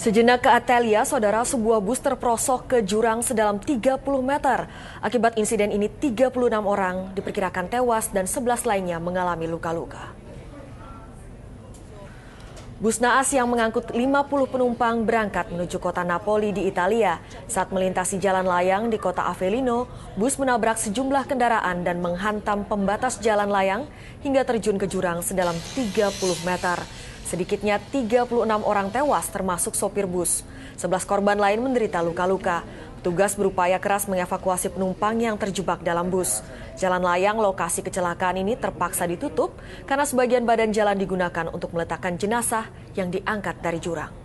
Sejenak ke Atelia, saudara sebuah bus terprosok ke jurang sedalam 30 meter. Akibat insiden ini 36 orang diperkirakan tewas dan 11 lainnya mengalami luka-luka. Bus naas yang mengangkut 50 penumpang berangkat menuju kota Napoli di Italia. Saat melintasi jalan layang di kota Avellino, bus menabrak sejumlah kendaraan dan menghantam pembatas jalan layang hingga terjun ke jurang sedalam 30 meter. Sedikitnya 36 orang tewas termasuk sopir bus. 11 korban lain menderita luka-luka. Tugas berupaya keras mengevakuasi penumpang yang terjebak dalam bus. Jalan layang lokasi kecelakaan ini terpaksa ditutup karena sebagian badan jalan digunakan untuk meletakkan jenazah yang diangkat dari jurang.